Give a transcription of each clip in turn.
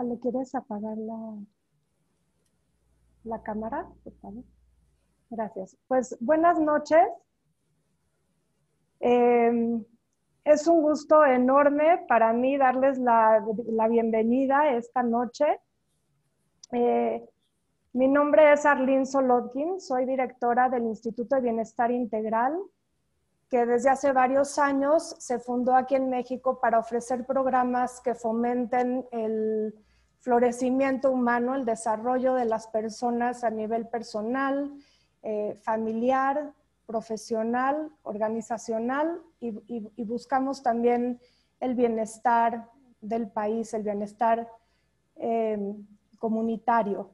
Ah, ¿Le quieres apagar la, cámara? Gracias. Pues buenas noches. Em, es un gusto enorme para mí darles la, bienvenida esta noche. Eh, mi nombre es Arlene Solotkin, soy directora del Instituto de Bienestar Integral, que desde hace varios años se fundó aquí en México para ofrecer programas que fomenten el florecimiento humano, el desarrollo de las personas a nivel personal, eh, familiar, profesional, organizacional y, buscamos también el bienestar del país, el bienestar em, comunitario.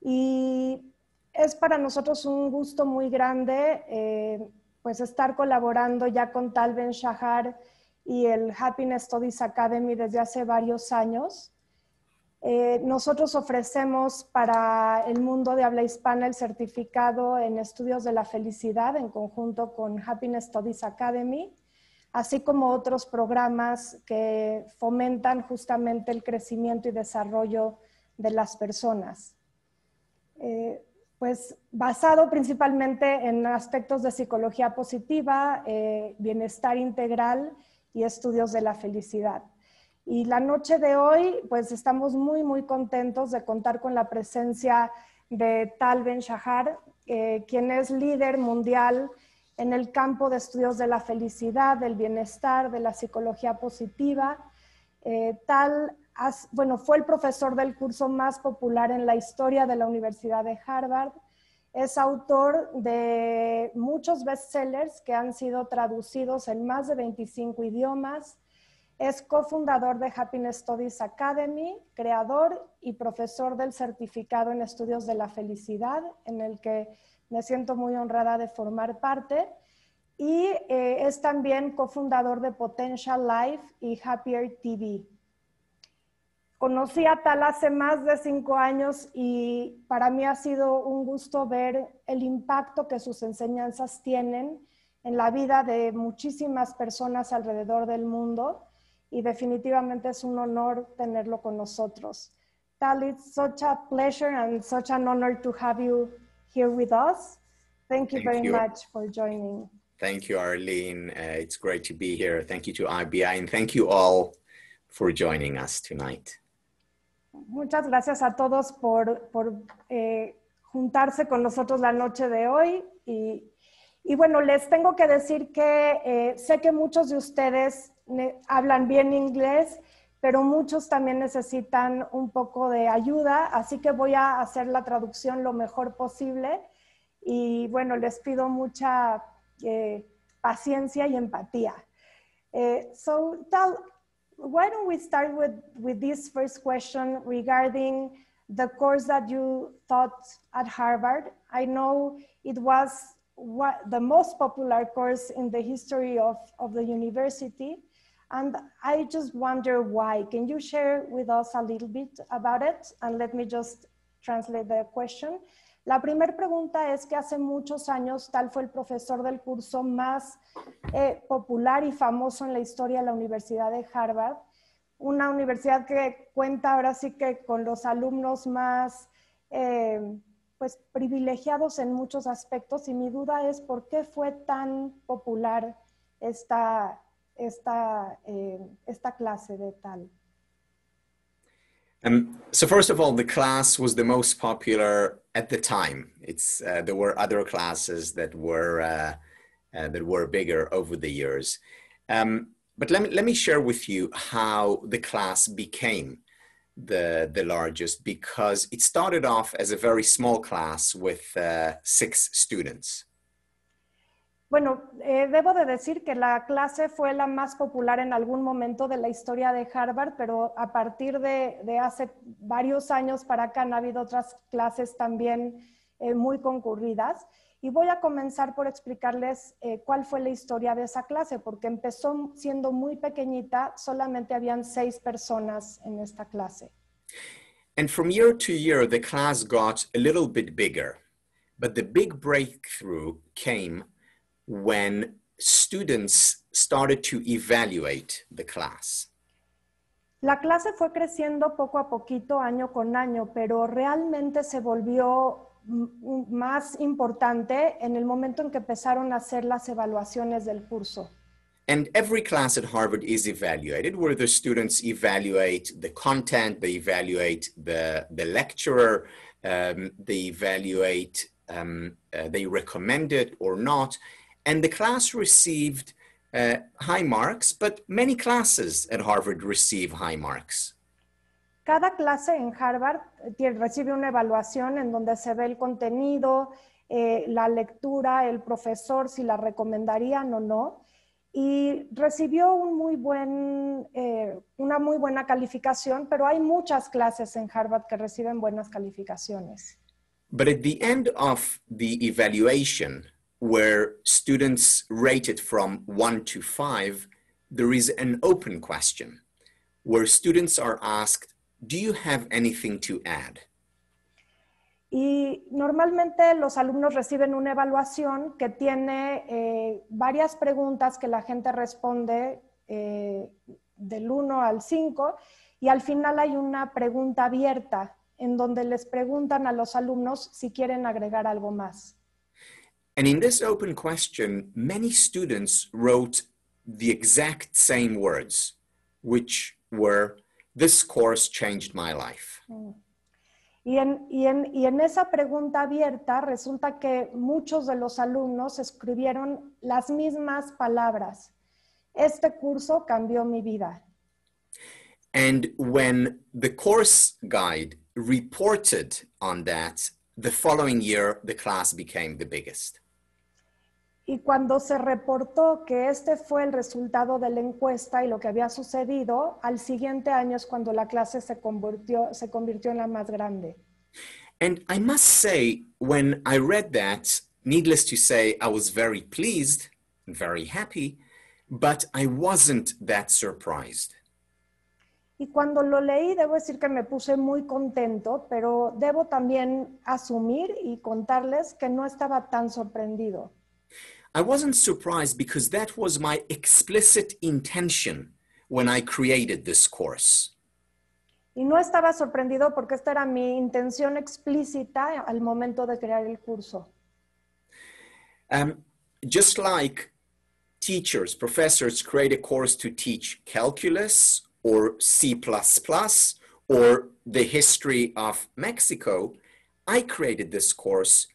Y es para nosotros un gusto muy grande eh, pues estar colaborando ya con Tal Ben Shahar y el Happiness Studies Academy desde hace varios años. Eh, nosotros ofrecemos para el mundo de habla hispana el certificado en estudios de la felicidad en conjunto con Happiness Studies Academy, así como otros programas que fomentan justamente el crecimiento y desarrollo de las personas. Eh, pues basado principalmente en aspectos de psicología positiva, eh, bienestar integral y estudios de la felicidad. Y la noche de hoy, pues estamos muy, muy contentos de contar con la presencia de Tal Ben Shahar, eh, quien es líder mundial en el campo de estudios de la felicidad, del bienestar, de la psicología positiva. Eh, Tal, bueno, fue el profesor del curso más popular en la historia de la Universidad de Harvard. Es autor de muchos bestsellers que han sido traducidos en más de 25 idiomas es cofundador de Happiness Studies Academy, creador y profesor del certificado en estudios de la felicidad, en el que me siento muy honrada de formar parte. Y eh, es también cofundador de Potential Life y Happier TV. Conocí a Tal hace más de cinco años y para mí ha sido un gusto ver el impacto que sus enseñanzas tienen en la vida de muchísimas personas alrededor del mundo y definitivamente es un honor tenerlo con nosotros. Tal, es such a pleasure and such an honor to have you here with us. Thank you very much for joining. Thank you, Arlene. Uh, it's great to be here. Thank you to IBI and thank you all for joining us tonight. Muchas gracias a todos por, por eh, juntarse con nosotros la noche de hoy. Y, y bueno, les tengo que decir que eh, sé que muchos de ustedes hablan bien inglés, pero muchos también necesitan un poco de ayuda, así que voy a hacer la traducción lo mejor posible y bueno, les pido mucha eh, paciencia y empatía. Eh, so Tal, why don't we start with, with this first question regarding the course that you taught at Harvard. I know it was the most popular course in the history of, of the university. And I just wonder why. Can you share with us a little bit about it? And let me just translate the question. La primera pregunta es que hace muchos años tal fue el profesor del curso más eh, popular y famoso en la historia de la Universidad de Harvard, una universidad que cuenta ahora sí que con los alumnos más eh, pues privilegiados en muchos aspectos y mi duda es por qué fue tan popular esta esta, eh, esta clase de tal. Um, so first of all, the class was the most popular at the time. It's uh, there were other classes that were uh, uh, that were bigger over the years. Um, but let me let me share with you how the class became the the largest because it started off as a very small class with uh, six students. Bueno, eh, debo de decir que la clase fue la más popular en algún momento de la historia de Harvard, pero a partir de, hace varios años para acá han habido otras clases también eh, muy concurridas. Y voy a comenzar por explicarles eh, cuál fue la historia de esa clase, porque empezó siendo muy pequeñita, solamente habían seis personas en esta clase. And from year to year, the class got a little bit bigger, but the big breakthrough came when students started to evaluate the class. La clase fue creciendo poco a poquito, año con año, pero realmente se volvió más importante en el momento en que empezaron a hacer las evaluaciones del curso. And every class at Harvard is evaluated, where the students evaluate the content, they evaluate the, the lecturer, um, they evaluate, um, uh, they recommend it or not. And the class received uh, high marks, but many classes at Harvard receive high marks. Cada clase en Harvard recibe una evaluación en donde se ve el contenido, eh, la lectura, el profesor, si la recomendarían o no. Y recibió un muy buen, eh, una muy buena calificación, pero hay muchas clases en Harvard que reciben buenas calificaciones. But at the end of the evaluation, where students rate it from one to five, there is an open question where students are asked, do you have anything to add? Y normalmente los alumnos reciben una evaluación que tiene eh, varias preguntas que la gente responde eh, del 1 al 5 y al final hay una pregunta abierta en donde les preguntan a los alumnos si quieren agregar algo más. And in this open question, many students wrote the exact same words, which were, This course changed my life. Mm. Y en, y, en, y en, esa pregunta abierta resulta que muchos de los alumnos escribieron las mismas palabras. Este curso cambió mi vida. And when the course guide reported on that, the following year the class became the biggest. Y cuando se reportó que este fue el resultado de la encuesta y lo que había sucedido, al siguiente año es cuando la clase se convirtió, se convirtió en la más grande. And I must say, when I read that, needless to say, I was very pleased, very happy, but I wasn't that surprised. Y cuando lo leí, debo decir que me puse muy contento, pero debo también asumir y contarles que no estaba tan sorprendido. I wasn't surprised because that was my explicit intention when I created this course. Y no estaba sorprendido porque esta era mi intención explícita al momento de crear el curso. Um, just like teachers, professors create a course to teach calculus or C++ or the history of Mexico, I created this course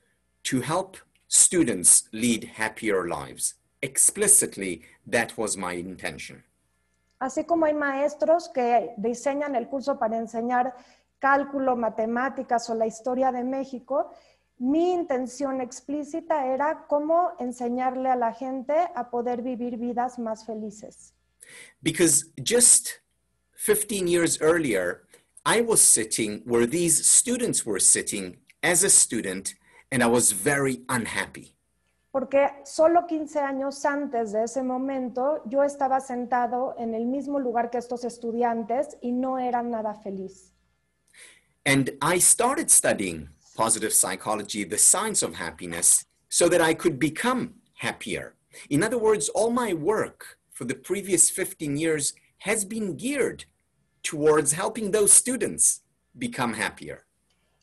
to help students lead happier lives. Explicitly, that was my intention. Así como hay maestros que diseñan el curso para enseñar cálculo, matemáticas o la historia de México, mi intención explícita era cómo enseñarle a la gente a poder vivir vidas más felices. Because just 15 years earlier, I was sitting where these students were sitting as a student and I was very unhappy. Porque solo 15 años antes de ese momento yo estaba sentado en el mismo lugar que estos estudiantes y no era nada feliz. And I started studying positive psychology, the science of happiness, so that I could become happier. In other words, all my work for the previous 15 years has been geared towards helping those students become happier.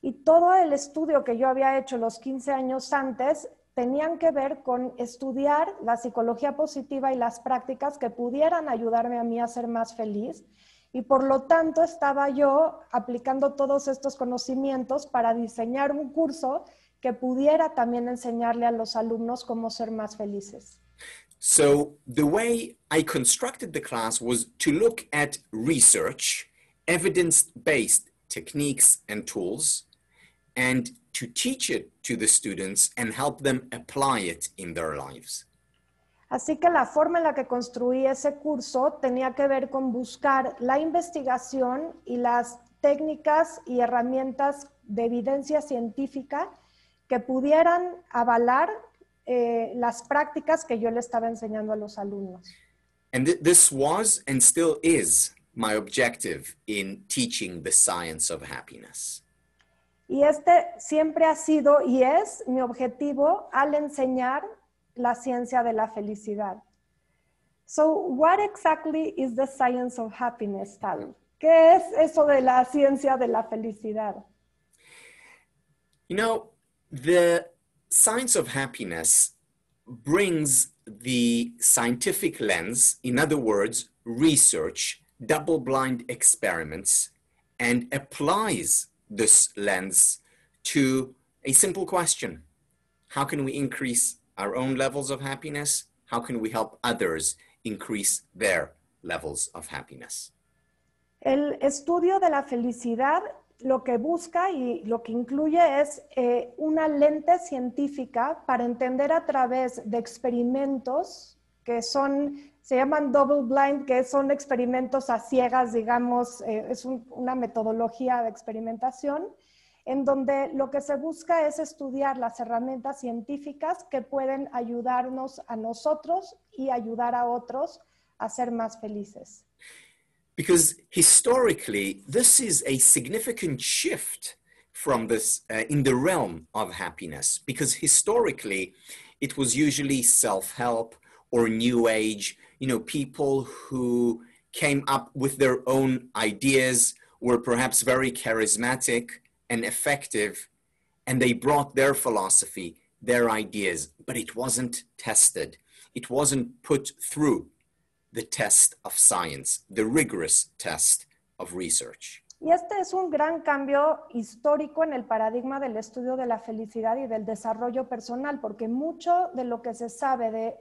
Y todo el estudio que yo había hecho los 15 años antes tenían que ver con estudiar la psicología positiva y las prácticas que pudieran ayudarme a mí a ser más feliz. Y por lo tanto estaba yo aplicando todos estos conocimientos para diseñar un curso que pudiera también enseñarle a los alumnos cómo ser más felices. So the way I constructed the class was to look at research, evidence-based techniques and tools and to teach it to the students and help them apply it in their lives. Así que la forma en la que construí ese curso tenía que ver con buscar la investigación y las técnicas y herramientas de evidencia científica que pudieran avalar eh, las prácticas que yo le estaba enseñando a los alumnos. And th this was and still is my objective in teaching the science of happiness. Y este siempre ha sido y es mi objetivo al enseñar la ciencia de la felicidad. So, what exactly is the science of happiness, Tal? ¿Qué es eso de la ciencia de la felicidad? You know, the science of happiness brings the scientific lens, in other words, research, double blind experiments, and applies this lens to a simple question. How can we increase our own levels of happiness? How can we help others increase their levels of happiness? El estudio de la felicidad lo que busca y lo que incluye es eh, una lente científica para entender a través de experimentos que son Se llaman double blind, que son experimentos a ciegas, digamos, eh, es un, una metodología de experimentación en donde lo que se busca es estudiar las herramientas científicas que pueden ayudarnos a nosotros y ayudar a otros a ser más felices. Because historically, this is a significant shift from this uh, in the realm of happiness. Because historically, it was usually self help or new age you know, people who came up with their own ideas, were perhaps very charismatic and effective, and they brought their philosophy, their ideas, but it wasn't tested. It wasn't put through the test of science, the rigorous test of research. Y este es un gran cambio histórico en el paradigma del estudio de la felicidad y del desarrollo personal, porque mucho de lo que se sabe de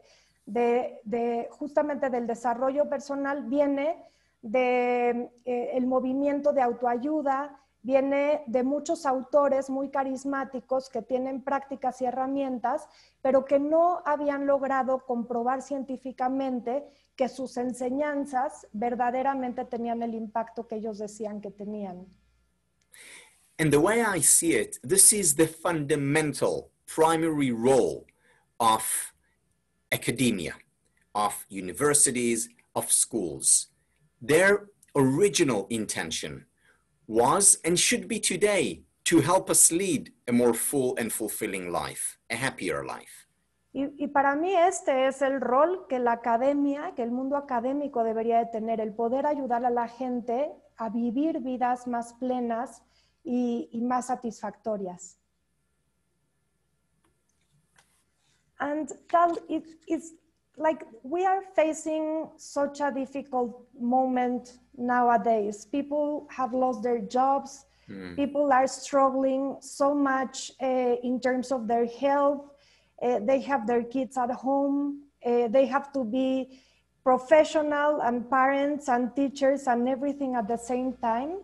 de, justamente del desarrollo personal viene del de, eh, el movimiento de autoayuda, viene de muchos autores muy carismáticos que tienen prácticas y herramientas, pero que no habían logrado comprobar científicamente que sus enseñanzas verdaderamente tenían el impacto que ellos decían que tenían. And the way I see it, this is the fundamental primary role of academia, of universities, of schools. Their original intention was and should be today to help us lead a more full and fulfilling life, a happier life. Y, y, para mí este es el rol que la academia, que el mundo académico debería de tener, el poder ayudar a la gente a vivir vidas más plenas y, y más satisfactorias. And that it is like we are facing such a difficult moment nowadays. People have lost their jobs. Mm. People are struggling so much uh, in terms of their health. Uh, they have their kids at home. Uh, they have to be professional and parents and teachers and everything at the same time,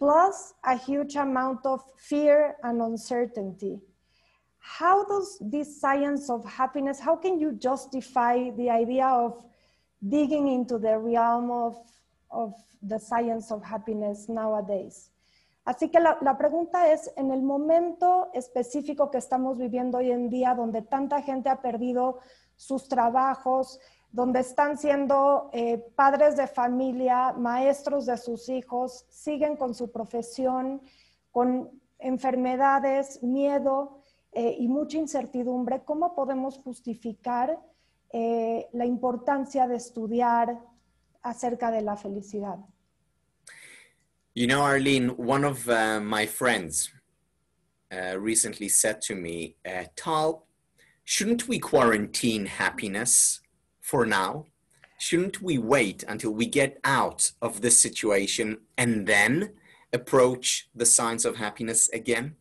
plus a huge amount of fear and uncertainty. how does this science of happiness how can you justify the idea of digging into the realm of, of the science of happiness nowadays así que la, la, pregunta es en el momento específico que estamos viviendo hoy en día donde tanta gente ha perdido sus trabajos donde están siendo eh, padres de familia maestros de sus hijos siguen con su profesión con enfermedades miedo eh, y mucha incertidumbre, ¿cómo podemos justificar eh, la importancia de estudiar acerca de la felicidad? You know, Arlene, one of uh, my friends uh, recently said to me, uh, Tal, shouldn't we quarantine happiness for now? Shouldn't we wait until we get out of this situation and then approach the science of happiness again?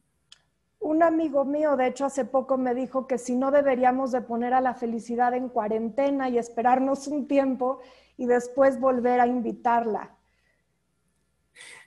Un amigo mío, de hecho, hace poco me dijo que si no deberíamos de poner a la felicidad en cuarentena y esperarnos un tiempo y después volver a invitarla.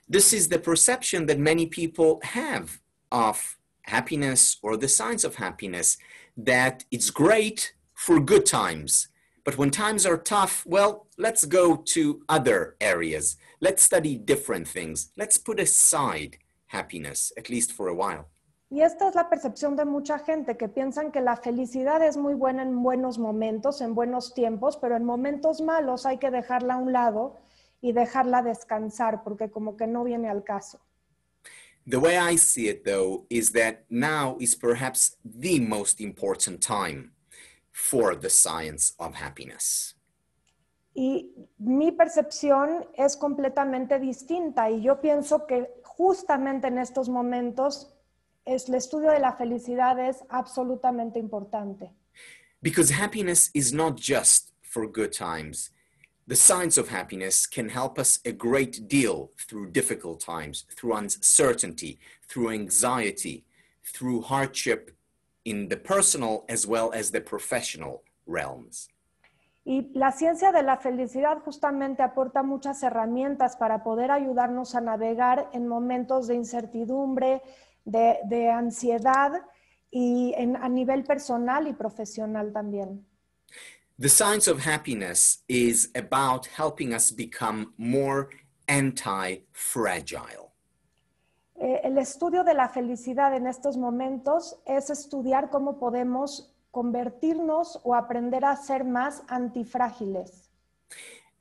This is the perception that many people have of happiness or the signs of happiness, that it's great for good times. But when times are tough, well, let's go to other areas. Let's study different things. Let's put aside happiness, at least for a while. Y esta es la percepción de mucha gente, que piensan que la felicidad es muy buena en buenos momentos, en buenos tiempos, pero en momentos malos hay que dejarla a un lado y dejarla descansar, porque como que no viene al caso. The way I see it, though, is that now is perhaps the most important time for the science of happiness. Y mi percepción es completamente distinta y yo pienso que justamente en estos momentos es, el estudio de la felicidad es absolutamente importante. Because happiness is not just for good times. The science of happiness can help us a great deal through difficult times, through uncertainty, through anxiety, through hardship in the personal as well as the professional realms. Y la ciencia de la felicidad justamente aporta muchas herramientas para poder ayudarnos a navegar en momentos de incertidumbre, de, ansiedad y en, a nivel personal y profesional también. The Science of Happiness is about helping us become more anti-fragile. Eh, el estudio de la felicidad en estos momentos es estudiar cómo podemos convertirnos o aprender a ser más antifrágiles.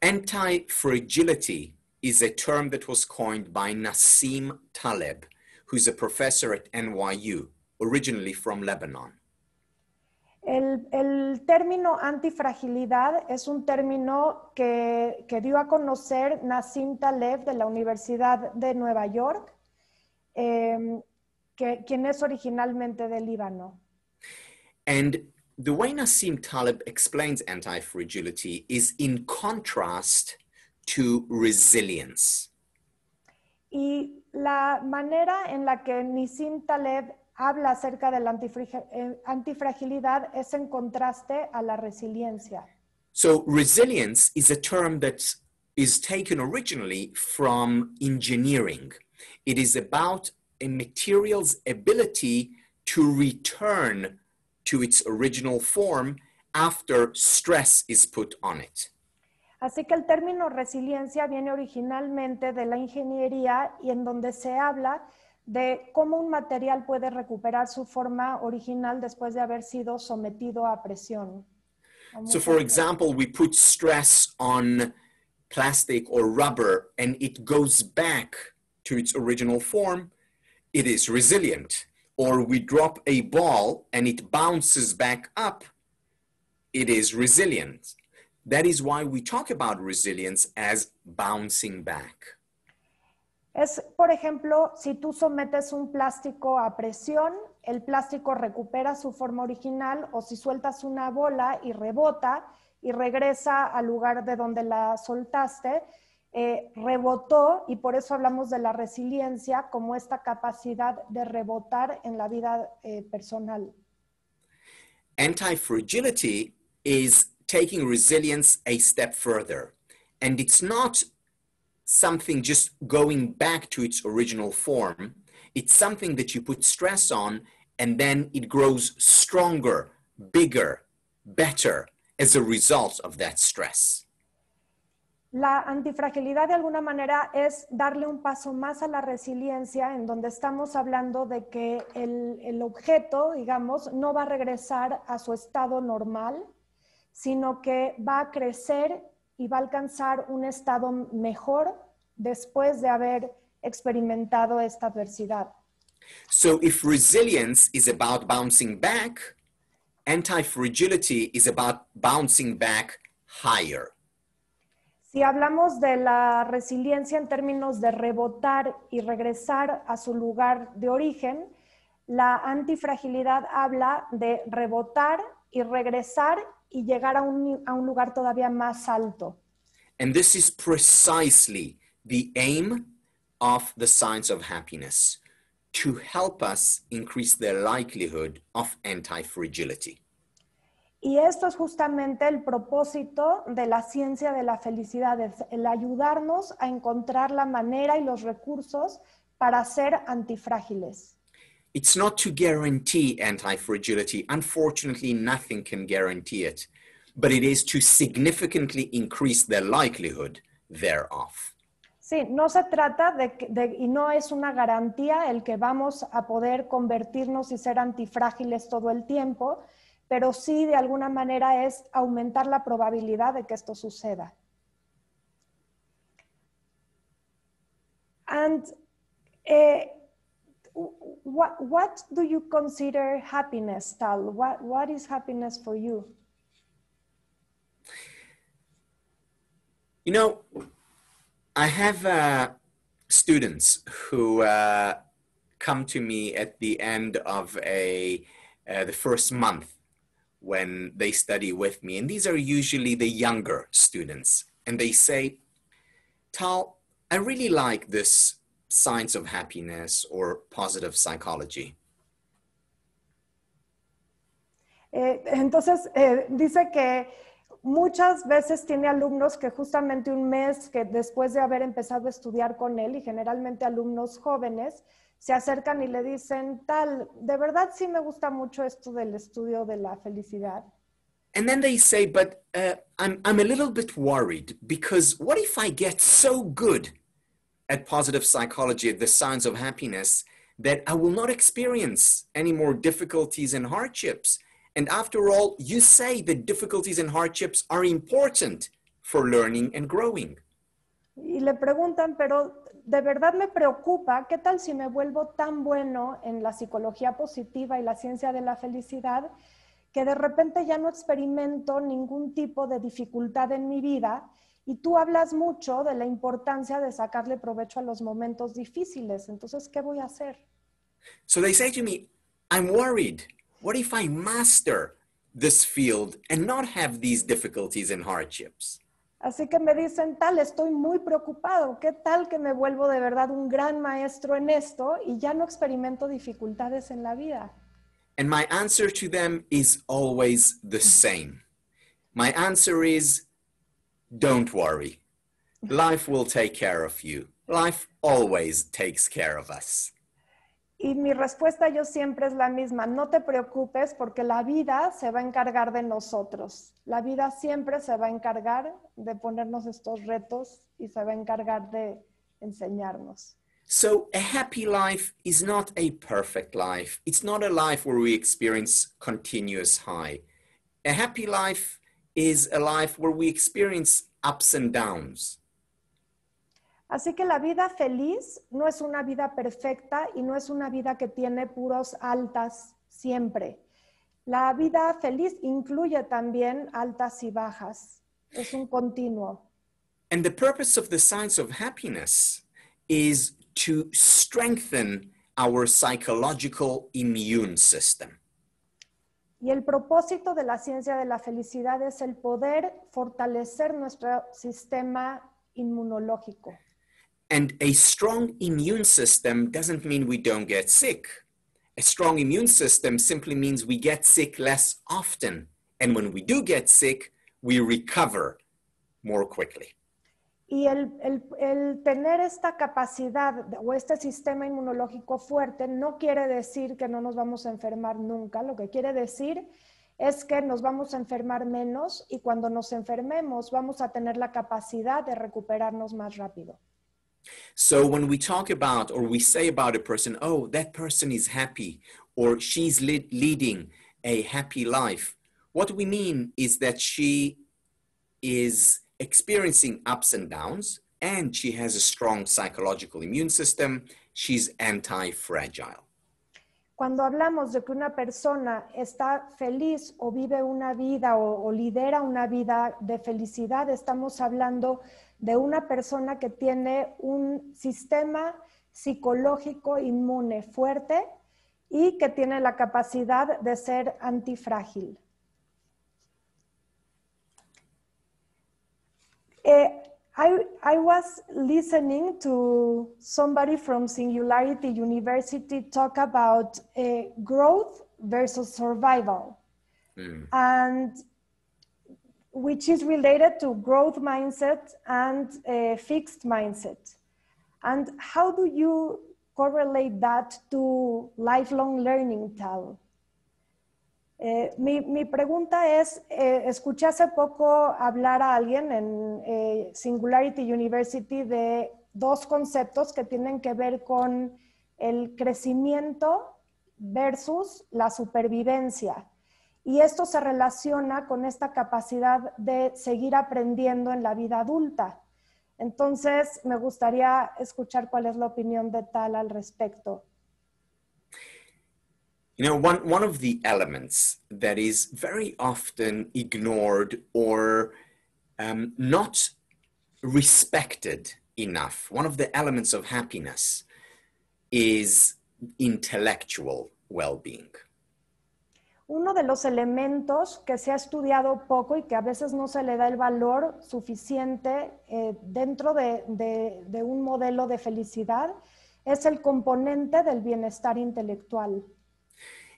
Anti-fragility is a term that was coined by Nassim Taleb who's a professor at NYU, originally from Lebanon. El, el, término antifragilidad es un término que, que, dio a conocer Nassim Taleb de la Universidad de Nueva York, eh, que, quien es originalmente del Líbano. And the way Nassim Taleb explains anti-fragility is in contrast to resilience. Y la manera en la que Nisim Taleb habla acerca de la eh, antifragilidad es en contraste a la resiliencia. So resilience is a term that is taken originally from engineering. It is about a material's ability to return to its original form after stress is put on it. Así que el término resiliencia viene originalmente de la ingeniería y en donde se habla de cómo un material puede recuperar su forma original después de haber sido sometido a presión. So for example, we put stress on plastic or rubber and it goes back to its original form, it is resilient. Or we drop a ball and it bounces back up, it is resilient. That is why we talk about resilience as bouncing back. Es, por ejemplo, si tú sometes un plástico a presión, el plástico recupera su forma original o si sueltas una bola y rebota y regresa al lugar de donde la soltaste, eh, rebotó y por eso hablamos de la resiliencia como esta capacidad de rebotar en la vida eh, personal. Antifragility is taking resilience a step further. And it's not something just going back to its original form, it's something that you put stress on and then it grows stronger, bigger, better as a result of that stress. La antifragilidad de alguna manera es darle un paso más a la resiliencia, en donde estamos hablando de que el, el objeto, digamos, no va a regresar a su estado normal, sino que va a crecer y va a alcanzar un estado mejor después de haber experimentado esta adversidad. So if resilience is about bouncing back, anti is about bouncing back higher. Si hablamos de la resiliencia en términos de rebotar y regresar a su lugar de origen, la antifragilidad habla de rebotar y regresar y llegar a un, lugar todavía más alto. Y esto es justamente el propósito de la ciencia de la felicidad, el ayudarnos a encontrar la manera y los recursos para ser antifrágiles. it's not to guarantee anti-fragility. Unfortunately, nothing can guarantee it, but it is to significantly increase the likelihood thereof. Sí, no se trata de, de, y no es una garantía el que vamos a poder convertirnos y ser antifrágiles todo el tiempo, pero sí de alguna manera es aumentar la probabilidad de que esto suceda. And eh, what what do you consider happiness, Tal? What what is happiness for you? You know, I have uh, students who uh, come to me at the end of a uh, the first month when they study with me, and these are usually the younger students, and they say, "Tal, I really like this signs of happiness or positive psychology. Eh, entonces, eh, dice que muchas veces tiene alumnos que justamente un mes que después de haber empezado a estudiar con él, y generalmente alumnos jóvenes, se acercan y le dicen, tal, de verdad sí me gusta mucho esto del estudio de la felicidad. And then they say, but uh, I'm, I'm a little bit worried because what if I get so good at positive psychology, the science of happiness, that I will not experience any more difficulties and hardships. And after all, you say that difficulties and hardships are important for learning and growing. Y le preguntan, pero de verdad me preocupa, ¿qué tal si me vuelvo tan bueno en la psicología positiva y la ciencia de la felicidad que de repente ya no experimento ningún tipo de dificultad en mi vida Y tú hablas mucho de la importancia de sacarle provecho a los momentos difíciles. Entonces, ¿qué voy a hacer? Así que me dicen, tal, estoy muy preocupado. ¿Qué tal que me vuelvo de verdad un gran maestro en esto y ya no experimento dificultades en la vida? And my answer to them is always the same. My answer is don't worry. Life will take care of you. Life always takes care of us. Y mi respuesta yo siempre es la misma, no te preocupes porque la vida se va a encargar de nosotros. La vida siempre se va a encargar de ponernos estos retos y se va a encargar de enseñarnos. So a happy life is not a perfect life. It's not a life where we experience continuous high. A happy life is a life where we experience ups and downs. Así que la vida feliz no es una vida perfecta y no es una vida que tiene puros altas siempre. La vida feliz incluye también altas y bajas. Es un continuo. And the purpose of the science of happiness is to strengthen our psychological immune system. Y el propósito de la ciencia de la felicidad es el poder fortalecer nuestro sistema inmunológico. And a strong immune system doesn't mean we don't get sick. A strong immune system simply means we get sick less often. And when we do get sick, we recover more quickly. Y el, tener esta capacidad o este sistema inmunológico fuerte no quiere decir que no nos vamos a enfermar nunca, lo que quiere decir es que nos vamos a enfermar menos y cuando nos enfermemos vamos a tener la capacidad de recuperarnos más rápido. So when we talk about or we say about a person, oh, that person is happy or she's leading a happy life, what we mean is that she is experiencing ups and downs, she has a strong psychological immune system. She's Cuando hablamos de que una persona está feliz o vive una vida o, o lidera una vida de felicidad, estamos hablando de una persona que tiene un sistema psicológico inmune fuerte y que tiene la capacidad de ser antifrágil. Uh, I, I was listening to somebody from Singularity University talk about uh, growth versus survival, mm. and which is related to growth mindset and eh, fixed mindset. And how do you correlate that to lifelong learning, Tal? Eh, mi, pregunta es, eh, escuché hace poco hablar a alguien en eh, Singularity University de dos conceptos que tienen que ver con el crecimiento versus la supervivencia. Y esto se relaciona con esta capacidad de seguir aprendiendo en la vida adulta. Entonces, me gustaría escuchar cuál es la opinión de tal al respecto. You know, one, one of the elements that is very often ignored or um, not respected enough, one of the elements of happiness is intellectual well-being. Uno de los elementos que se ha estudiado poco y que a veces no se le da el valor suficiente eh, dentro de, de, de un modelo de felicidad es el componente del bienestar intelectual.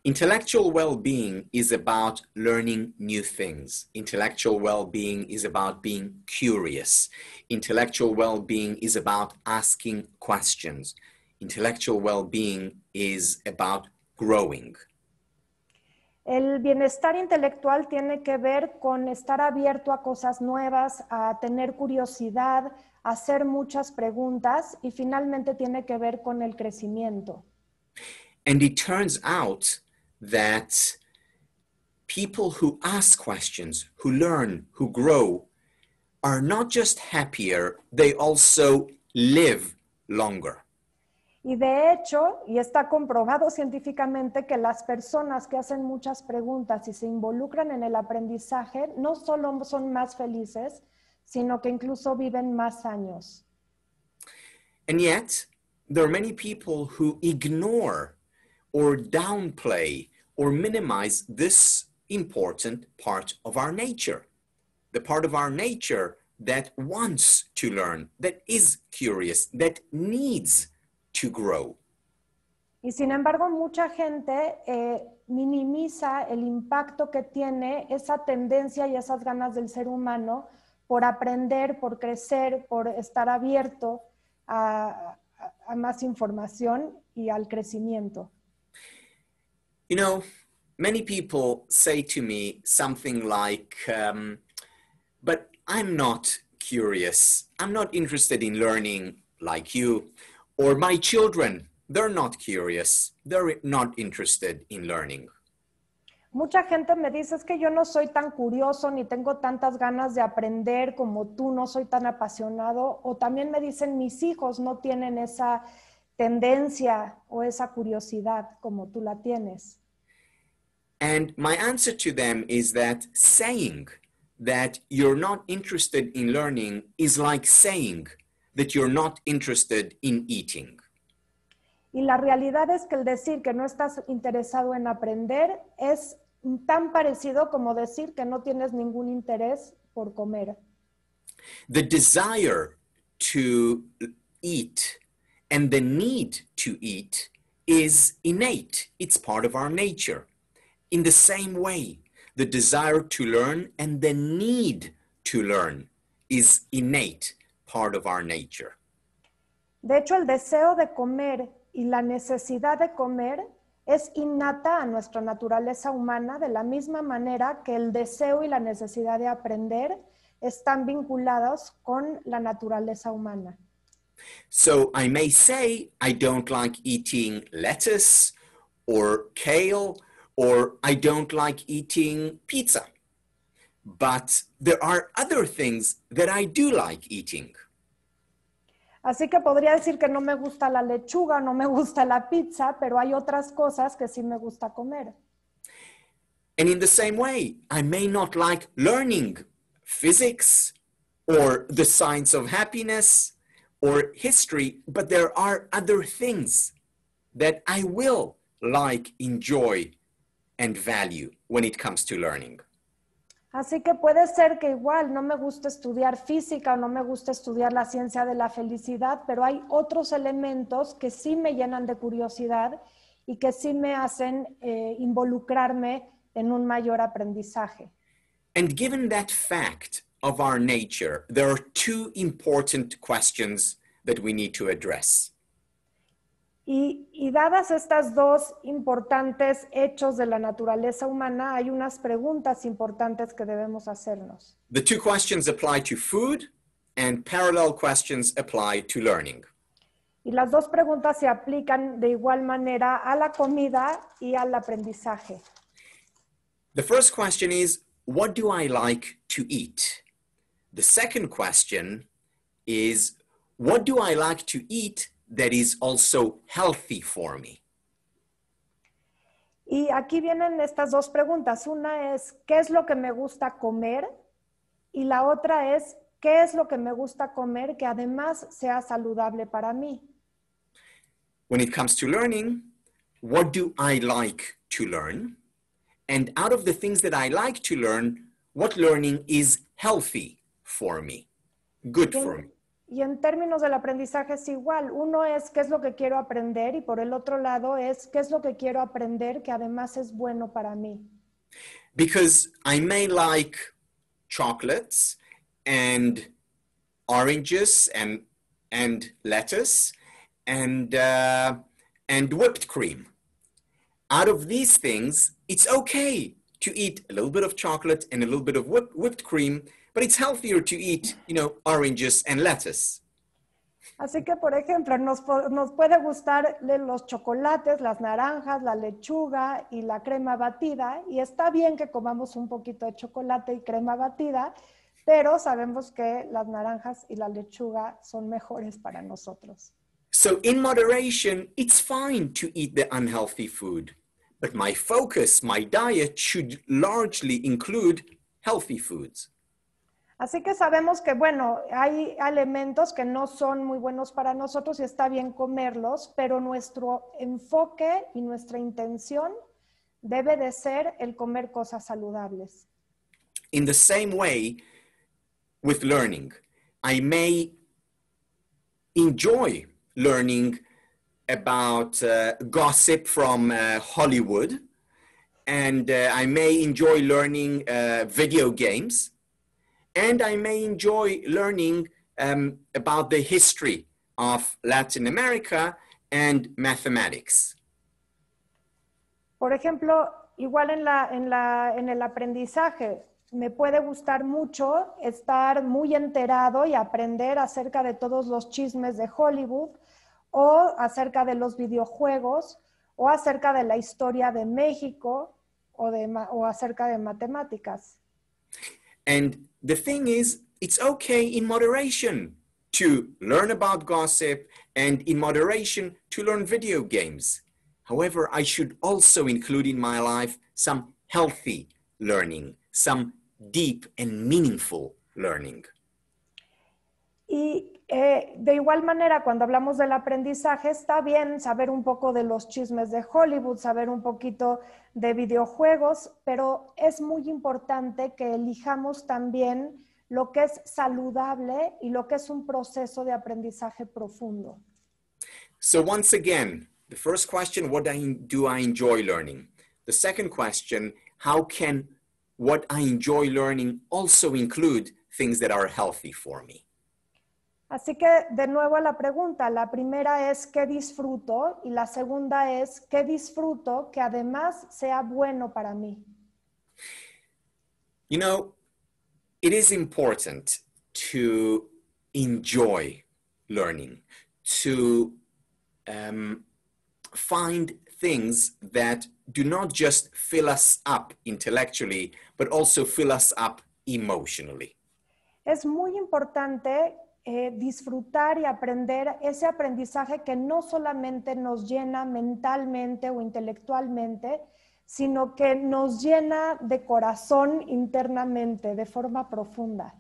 Intellectual well being is about learning new things. Intellectual well being is about being curious. Intellectual well being is about asking questions. Intellectual well being is about growing. El bienestar intelectual tiene que ver con estar abierto a cosas nuevas, a tener curiosidad, a hacer muchas preguntas y finalmente tiene que ver con el crecimiento. And it turns out that people who ask questions, who learn, who grow, are not just happier, they also live longer. Y de hecho, y está comprobado científicamente que las personas que hacen muchas preguntas y se involucran en el aprendizaje no solo son más felices, sino que incluso viven más años. And yet, there are many people who ignore or downplay or minimize this important part of our nature, the part of our nature that wants to learn, that is curious, that needs to grow. Y sin embargo, mucha gente eh, minimiza el impacto que tiene esa tendencia y esas ganas del ser humano por aprender, por crecer, por estar abierto a, a, a más información y al crecimiento. You know, many people say to me something like, um, but I'm not curious. I'm not interested in learning like you. Or my children, they're not curious. They're not interested in learning. Mucha gente me dice es que yo no soy tan curioso ni tengo tantas ganas de aprender como tú, no soy tan apasionado. O también me dicen mis hijos no tienen esa tendencia o esa curiosidad como tú la tienes. And my answer to them is that saying that you're not interested in learning is like saying that you're not interested in eating. Y la realidad es que el decir que no estás interesado en aprender es tan parecido como decir que no tienes ningún interés por comer. The desire to eat And the need to eat is innate, it's part of our nature. In the same way, the desire to learn and the need to learn is innate, part of our nature. De hecho, el deseo de comer y la necesidad de comer es innata a nuestra naturaleza humana de la misma manera que el deseo y la necesidad de aprender están vinculados con la naturaleza humana. So I may say I don't like eating lettuce or kale or I don't like eating pizza. But there are other things that I do like eating. Así que podría decir que no me gusta la lechuga, no me gusta la pizza, pero hay otras cosas que sí me gusta comer. And in the same way, I may not like learning physics or the science of happiness or history, but there are other things that I will like, enjoy, and value when it comes to learning. Así que puede ser que igual no me gusta estudiar física o no me gusta estudiar la ciencia de la felicidad, pero hay otros elementos que sí me llenan de curiosidad y que sí me hacen eh, involucrarme en un mayor aprendizaje. And given that fact, of our nature, there are two important questions that we need to address. Y, y, dadas estas dos importantes hechos de la naturaleza humana, hay unas preguntas importantes que debemos hacernos. The two questions apply to food and parallel questions apply to learning. Y las dos preguntas se aplican de igual manera a la comida y al aprendizaje. The first question is, what do I like to eat? The second question is what do I like to eat that is also healthy for me? Y aquí vienen estas dos preguntas. Una es, ¿qué es lo que me gusta comer? Y la otra es, ¿qué es lo que me gusta comer que además sea saludable para mí? When it comes to learning, what do I like to learn? And out of the things that I like to learn, what learning is healthy for me, good for me. Y en términos del aprendizaje es igual. Uno es qué es lo que quiero aprender y por el otro lado es qué es lo que quiero aprender que además es bueno para mí. Because I may like chocolates and oranges and, and lettuce and, uh, and whipped cream. Out of these things, it's okay to eat a little bit of chocolate and a little bit of whip, whipped cream but it's healthier to eat, you know, oranges and lettuce. Así que, por ejemplo, nos, nos puede gustar los chocolates, las naranjas, la lechuga y la crema batida. Y está bien que comamos un poquito de chocolate y crema batida, pero sabemos que las naranjas y la lechuga son mejores para nosotros. So, in moderation, it's fine to eat the unhealthy food, but my focus, my diet should largely include healthy foods. Así que sabemos que, bueno, hay alimentos que no son muy buenos para nosotros y está bien comerlos, pero nuestro enfoque y nuestra intención debe de ser el comer cosas saludables. In the same way with learning, I may enjoy learning about uh, gossip from uh, Hollywood and uh, I may enjoy learning video games and I may enjoy learning um, about the history of Latin America and mathematics. Por ejemplo, igual en, la, en, la, en el aprendizaje, me puede gustar mucho estar muy enterado y aprender acerca de todos los chismes de Hollywood o acerca de los videojuegos o acerca de la historia de México o, de, o acerca de matemáticas. the thing is, it's okay in moderation to learn about gossip and in moderation to learn video games. However, I should also include in my life some healthy learning, some deep and meaningful learning. Y eh, de igual manera, cuando hablamos del aprendizaje, está bien saber un poco de los chismes de Hollywood, saber un poquito de videojuegos, pero es muy importante que elijamos también lo que es saludable y lo que es un proceso de aprendizaje profundo. So once again, the first question, what do I enjoy learning? The second question, how can what I enjoy learning also include things that are healthy for me? Así que de nuevo la pregunta, la primera es qué disfruto y la segunda es qué disfruto que además sea bueno para mí. You know, it is important to enjoy learning, to um, find things that do not just fill us up intellectually, but also fill us up emotionally. Es muy importante eh, disfrutar y aprender ese aprendizaje que no solamente nos llena mentalmente o intelectualmente, sino que nos llena de corazón internamente, de forma profunda.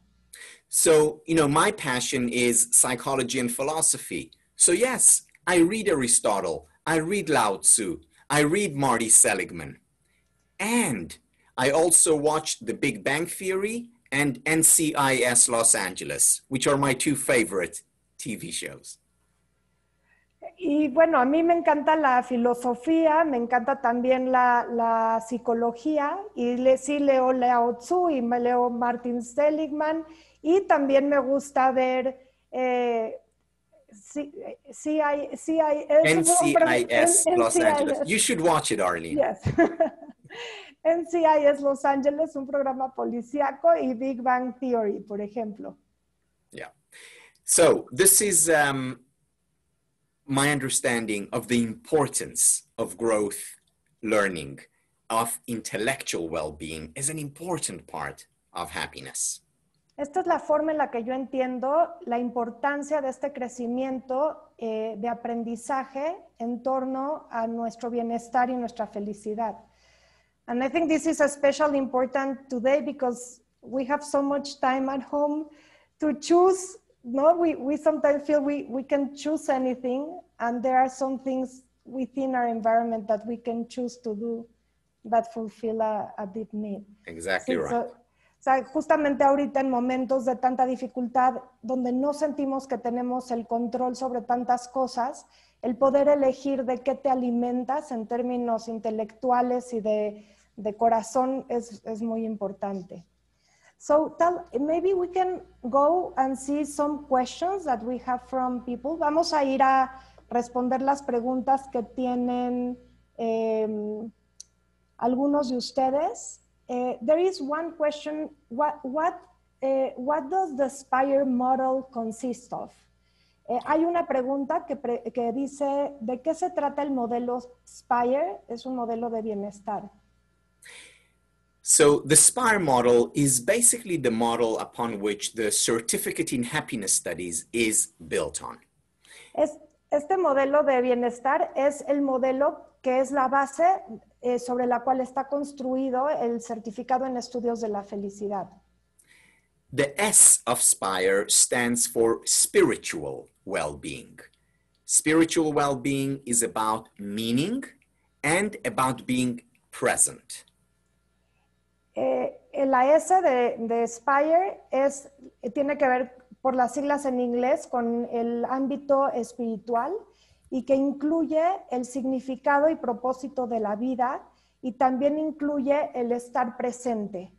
So, you know, my passion is psychology and philosophy. So, yes, I read Aristotle, I read Lao Tzu, I read Marty Seligman. And I also watch The Big Bang Theory and NCIS Los Angeles, which are my two favorite TV shows. Y bueno, a mí me encanta la filosofía, me encanta también la, la psicología, y le, sí leo Lao Tzu y me leo Martin Seligman, y también me gusta ver eh, C eh, C I C I NCIS Los Angeles. You should watch it, Arlene. Yes. NCIS Los Ángeles, un programa policíaco, y Big Bang Theory, por ejemplo. Yeah. So this is um, my understanding of the importance of growth learning, of intellectual well-being as an important part of happiness. Esta es la forma en la que yo entiendo la importancia de este crecimiento eh, de aprendizaje en torno a nuestro bienestar y nuestra felicidad. And I think this is especially important today because we have so much time at home to choose. No, we, we sometimes feel we, we can choose anything, and there are some things within our environment that we can choose to do that fulfill a, a deep need. Exactly sí, right. So, O sea, justamente ahorita en momentos de tanta dificultad, donde no sentimos que tenemos el control sobre tantas cosas, el poder elegir de qué te alimentas en términos intelectuales y de, corazón es, muy importante. So tal maybe we can go and see some questions that we have from people. Vamos a ir a responder las preguntas que tienen em, algunos de ustedes. Eh, there is one question. What, what, eh, what does the Spire model consist of? Eh, hay una pregunta que, dice, ¿de qué se trata el modelo SPIRE? Es un modelo de bienestar. So the SPIRE model is basically the model upon which the Certificate in Happiness Studies is built on. Es, este modelo de bienestar es el modelo que es la base eh, sobre la cual está construido el certificado en estudios de la felicidad. The S of Spire stands for spiritual well being. Spiritual well being is about meaning and about being present. Eh, la S de, de Spire es, tiene que ver por las siglas en inglés con el ámbito espiritual y que incluye el significado y propósito de la vida y también incluye el estar presente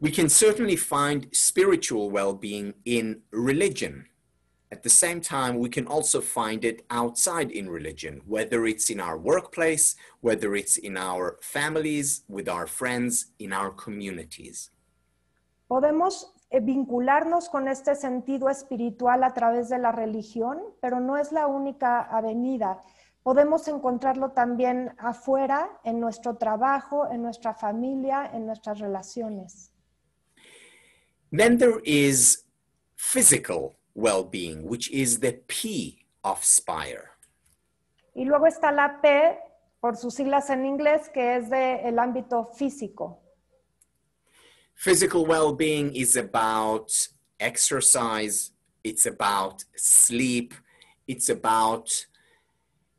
we can certainly find spiritual well-being in religion. At the same time, we can also find it outside in religion, whether it's in our workplace, whether it's in our families, with our friends, in our communities. Podemos eh, vincularnos con este sentido espiritual a través de la religión, pero no es la única avenida. Podemos encontrarlo también afuera, en nuestro trabajo, en nuestra familia, en nuestras relaciones. Then there is physical well-being, which is the P of Spire. Y luego está la P, por sus siglas en inglés, que es de el ámbito físico. Physical well-being is about exercise, it's about sleep, it's about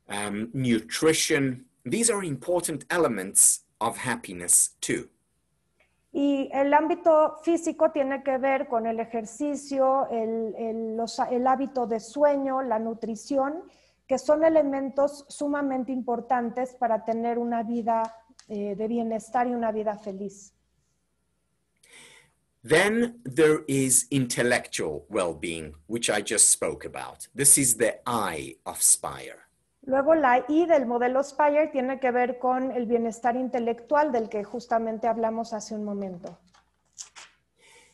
um, nutrition. These are important elements of happiness too. Y el ámbito físico tiene que ver con el ejercicio, el, hábito de sueño, la nutrición, que son elementos sumamente importantes para tener una vida eh, de bienestar y una vida feliz. Then there is intellectual well-being, which I just spoke about. This is the eye of Spire. Luego la I del modelo Spire tiene que ver con el bienestar intelectual del que justamente hablamos hace un momento.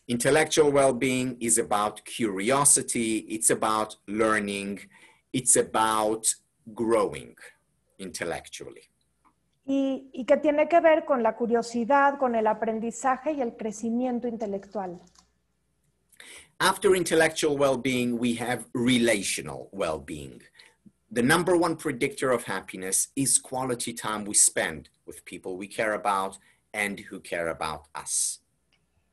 Intellectual well-being is about curiosity, it's about learning, it's about growing intellectually. Y, y que tiene que ver con la curiosidad, con el aprendizaje y el crecimiento intelectual. After intellectual well-being, we have relational well-being the number one predictor of happiness is quality time we spend with people we care about and who care about us.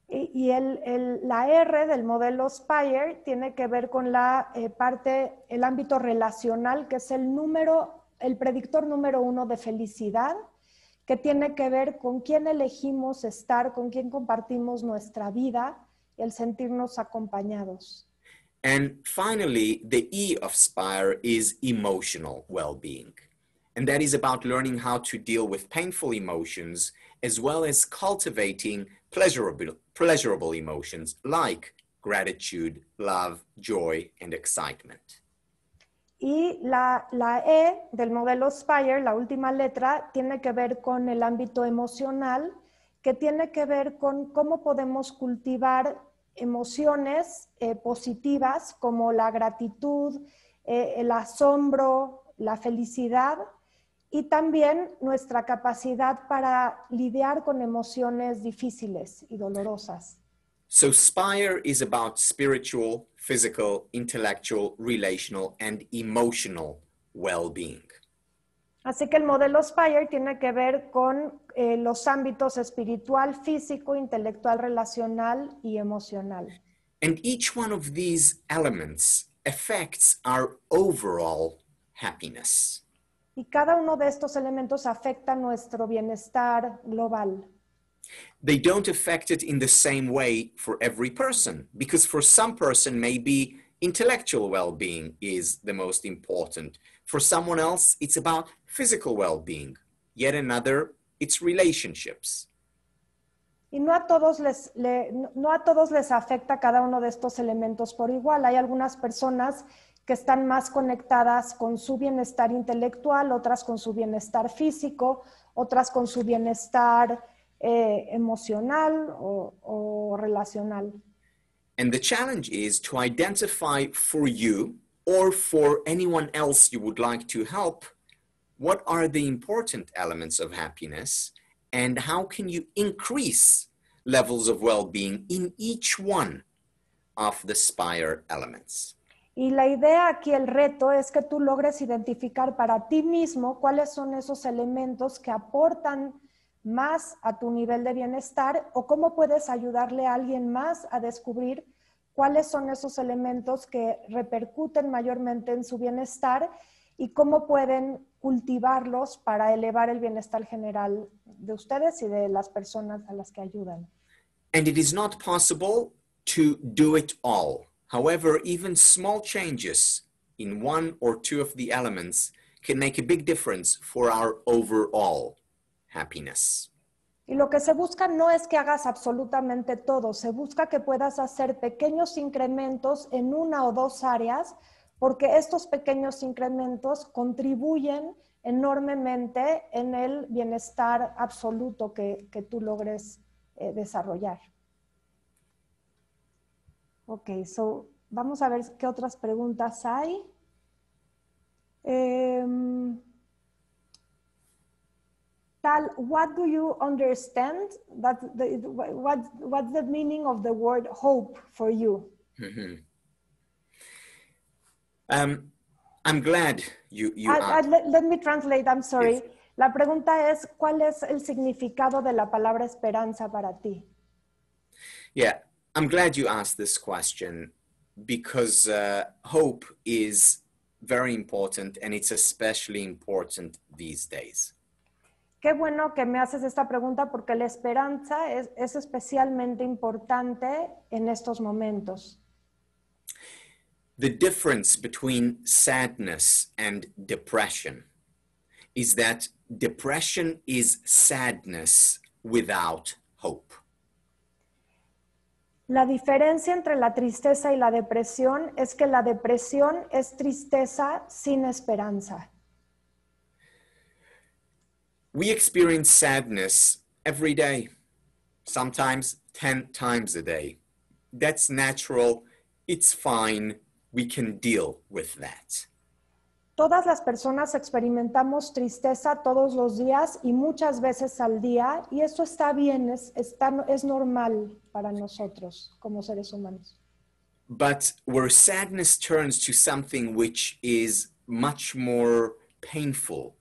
Y el, la R del modelo Spire tiene que ver con la eh, parte, el ámbito relacional, que es el número, el predictor número uno de felicidad, que tiene que ver con quién elegimos estar, con quién compartimos nuestra vida el sentirnos acompañados. And finally, the E of SPIRE is emotional well being. And that is about learning how to deal with painful emotions as well as cultivating pleasurable, pleasurable emotions like gratitude, love, joy, and excitement. Y la, la E del modelo SPIRE, la última letra, tiene que ver con el ámbito emocional, que tiene que ver con cómo podemos cultivar emociones eh, positivas como la gratitud, eh, el asombro, la felicidad y también nuestra capacidad para lidiar con emociones difíciles y dolorosas. So Spire is about spiritual, physical, intellectual, relational and emotional well-being. Así que el modelo Spire tiene que ver con eh, los ámbitos espiritual, físico, intelectual, relacional y emocional. And each one of these elements affects our overall happiness. Y cada uno de estos elementos afecta nuestro bienestar global. They don't affect it in the same way for every person, because for some person maybe intellectual well-being is the most important For someone else, it's about physical well being. Yet another, it's relationships. Y no a, todos les, le, no a todos les afecta cada uno de estos elementos por igual. Hay algunas personas que están más conectadas con su bienestar intelectual, otras con su bienestar físico, otras con su bienestar eh, emocional o, o relacional. And the challenge is to identify for you or for anyone else you would like to help, what are the important elements of happiness and how can you increase levels of well-being in each one of the spire elements? Y la idea aquí, el reto, es que tú logres identificar para ti mismo cuáles son esos elementos que aportan más a tu nivel de bienestar o cómo puedes ayudarle a alguien más a descubrir cuáles son esos elementos que repercuten mayormente en su bienestar y cómo pueden cultivarlos para elevar el bienestar general de ustedes y de las personas a las que ayudan. And it is not possible to do it all. However, even small changes in one or two of the elements can make a big difference for our overall happiness. Y lo que se busca no es que hagas absolutamente todo, se busca que puedas hacer pequeños incrementos en una o dos áreas, porque estos pequeños incrementos contribuyen enormemente en el bienestar absoluto que, tú logres eh, desarrollar. Ok, so vamos a ver qué otras preguntas hay. Em, Tal, what do you understand? That the, what what's the meaning of the word hope for you? Mm -hmm. um, I'm glad you, you I, ah, I, ah, let, let, me translate. I'm sorry. Yes. La pregunta es cuál es el significado de la palabra esperanza para ti. Yeah, I'm glad you asked this question because uh, hope is very important and it's especially important these days. Qué bueno que me haces esta pregunta porque la esperanza es, especialmente importante en estos momentos. La diferencia entre la tristeza y la depresión es que la depresión es tristeza sin esperanza. We experience sadness every day, sometimes 10 times a day. That's natural, it's fine, we can deal with that. Todas las personas experimentamos tristeza todos los días y muchas veces al día, y eso está bien, es, está, es normal para nosotros como seres humanos. But where sadness turns to something which is much more painful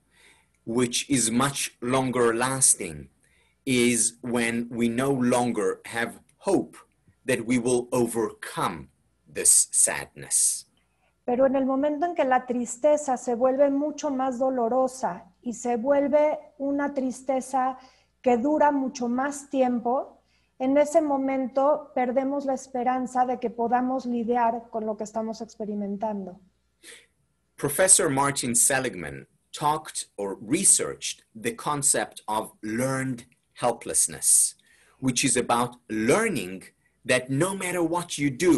which is much longer lasting, is when we no longer have hope that we will overcome this sadness. Pero en el momento en que la tristeza se vuelve mucho más dolorosa y se vuelve una tristeza que dura mucho más tiempo, en ese momento perdemos la esperanza de que podamos lidiar con lo que estamos experimentando. Professor Martin Seligman talked or researched the concept of learned helplessness, which is about learning that no matter what you do,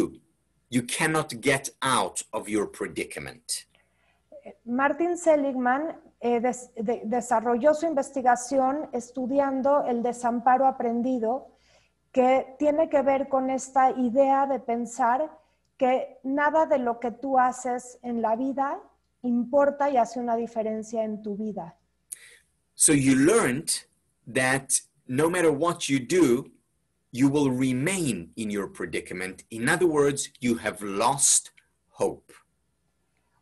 you cannot get out of your predicament. Martin Seligman eh, des, de, desarrolló su investigación estudiando el desamparo aprendido, que tiene que ver con esta idea de pensar que nada de lo que tú haces en la vida importa y hace una diferencia en tu vida. So you learned that no matter what you do, you will remain in your predicament. In other words, you have lost hope.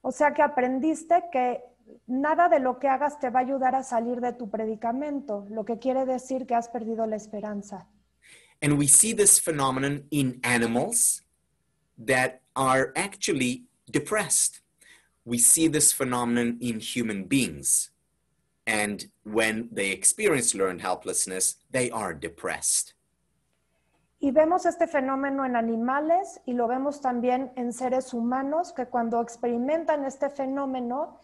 O sea que aprendiste que nada de lo que hagas te va a ayudar a salir de tu predicamento, lo que quiere decir que has perdido la esperanza. And we see this phenomenon in animals that are actually depressed. we see this phenomenon in human beings. And when they experience learned helplessness, they are depressed. Y vemos este fenómeno en animales y lo vemos también en seres humanos que cuando experimentan este fenómeno